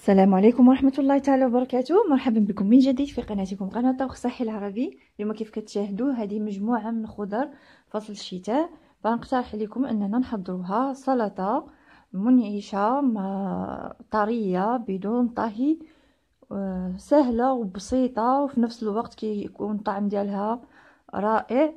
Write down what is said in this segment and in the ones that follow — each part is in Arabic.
السلام عليكم ورحمة الله تعالى وبركاته مرحبا بكم من جديد في قناتكم قناة طبخ صحي العربي اليوم كيف كتشاهدوا هذه مجموعة من الخضر فصل الشتاء فنقترح لكم أننا نحضروها سلطة منعشة مع طرية بدون طهي آه، سهلة وبسيطة وفي نفس الوقت كيكون الطعم ديالها رائع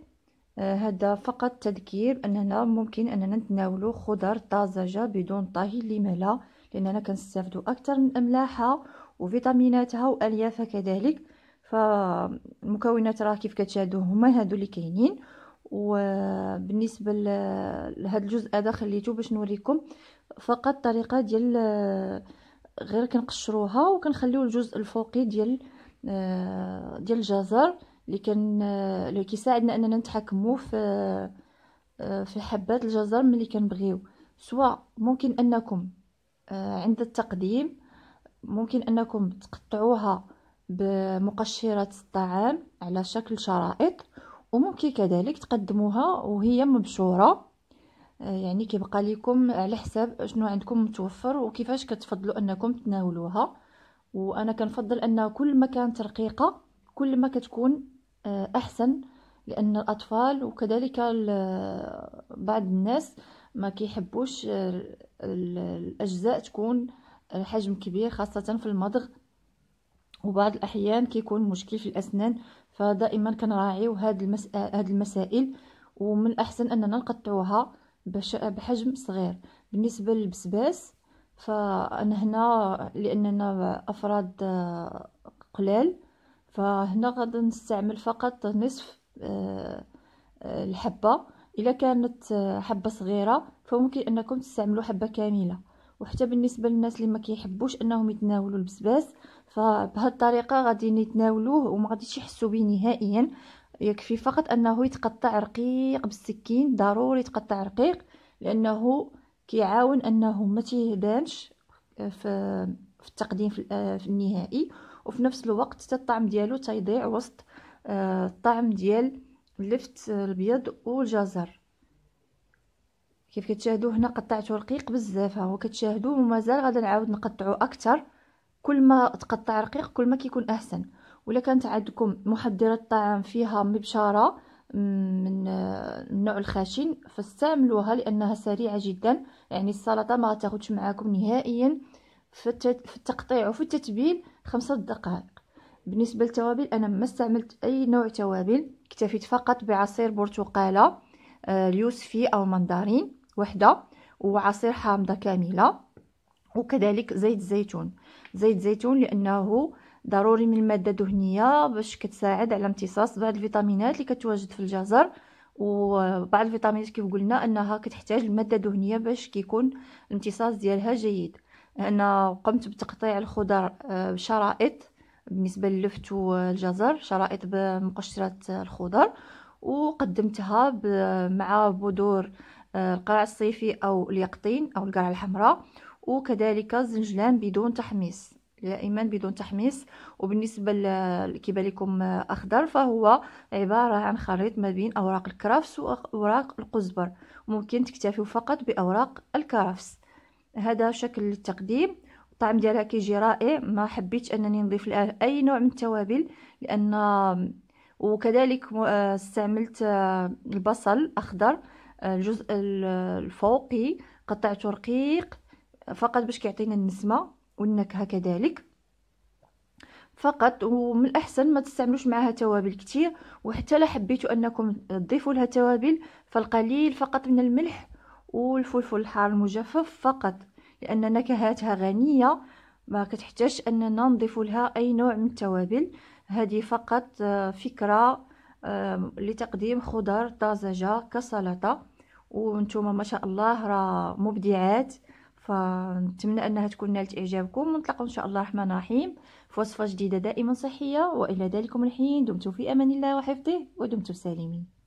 آه، هذا فقط تذكير أننا ممكن أننا نتناولوا خضر طازجة بدون طهي لما لا لاننا كنستافدوا اكثر من املاحها وفيتاميناتها واليافها كذلك فالمكونات راه كيف كتشاهدوا هما هادو اللي كاينين وبالنسبه لهذا الجزء هذا خليته باش نوريكم فقط طريقه ديال غير كنقشروها وكنخليو الجزء الفوقي ديال ديال الجزر اللي كان اللي كيساعدنا اننا نتحكموا في في حبات الجزر ملي كنبغيو سواء ممكن انكم آه، عند التقديم ممكن انكم تقطعوها بمقشرات الطعام على شكل شرائط وممكن كذلك تقدموها وهي مبشوره آه، يعني كيبقى لكم على حساب شنو عندكم متوفر وكيفاش كتفضلوا انكم تناولوها وانا كنفضل ان كل ما كانت رقيقه كل ما كتكون آه، احسن لان الاطفال وكذلك بعض الناس ما كيحبوش آه، الاجزاء تكون آه، حجم كبير خاصه في المضغ وبعض الاحيان كيكون مشكل في الاسنان فدائما كنراعيو هاد المس... هاد المسائل ومن الاحسن اننا نقطعوها بحجم صغير بالنسبه للبسباس فانا هنا لاننا افراد آه، قلال فهنا غادي نستعمل فقط نصف الحبه الا كانت حبه صغيره فممكن انكم تستعملوا حبه كامله وحتى بالنسبه للناس اللي ما كيحبوش انهم يتناولوا البسباس فبهذه الطريقه غادي يتناولوه وما غاديش يحسوا به نهائيا يكفي فقط انه يتقطع رقيق بالسكين ضروري يتقطع رقيق لانه كيعاون انه ما تيهدمش آه، في في التقديم آه، في النهائي وفي نفس الوقت حتى الطعم ديالو تيضيع وسط آه، الطعم ديال ولفت البيض والجزر كيف كتشاهدوا هنا قطعته رقيق بزاف ها هو كتشاهدوا ومازال غادي نعاود نقطعه اكثر كل ما تقطع رقيق كل ما كيكون احسن ولا كانت عندكم محضره طعام فيها مبشره من آه، النوع الخشن فاستعملوها لانها سريعه جدا يعني السلطه ما تاخذش معاكم نهائيا في التقطيع وفي التتبيل خمسة دقائق بالنسبه للتوابل انا ما استعملت اي نوع توابل اكتفيت فقط بعصير برتقاله اليوسفي آه، او مندارين وحده وعصير حامضه كامله وكذلك زيت الزيتون زيت الزيتون لانه ضروري من الماده الدهنيه باش كتساعد على امتصاص بعض الفيتامينات اللي كتواجد في الجزر وبعض الفيتامينات كيف قلنا انها كتحتاج الماده الدهنيه باش كيكون الامتصاص ديالها جيد انا قمت بتقطيع الخضر آه، بشرائط بالنسبه للفت والجزر شرائط بمقشرات الخضر وقدمتها مع بذور آه، القرع الصيفي او اليقطين او القرع الحمراء وكذلك زنجلان بدون تحميص دائما بدون تحميص وبالنسبه كيبا اخضر فهو عباره عن خليط ما بين اوراق الكرفس واوراق القزبر ممكن تكتفوا فقط باوراق الكرفس هذا شكل التقديم الطعم ديالها كيجي رائع ما حبيتش انني نضيف لها اي نوع من التوابل لان وكذلك آه، استعملت آه، البصل الاخضر آه، الجزء الفوقي قطعته رقيق فقط باش كيعطينا النسمه والنكهه كذلك فقط ومن الاحسن ما تستعملوش معها توابل كتير وحتى لا حبيتوا انكم تضيفوا لها توابل فالقليل فقط من الملح والفلفل الحار المجفف فقط لأن نكهاتها غنية ما كتحتاجش أننا نضيف لها أي نوع من التوابل هذه فقط آه، فكرة آه، لتقديم خضر طازجة كسلطة وانتم ما شاء الله راه مبدعات فنتمنى انها تكون نالت اعجابكم ونتلاقاو ان شاء الله الرحمن الرحيم في وصفه جديده دائما صحيه والى ذلك الحين دمتم في امان الله وحفظه ودمتم سالمين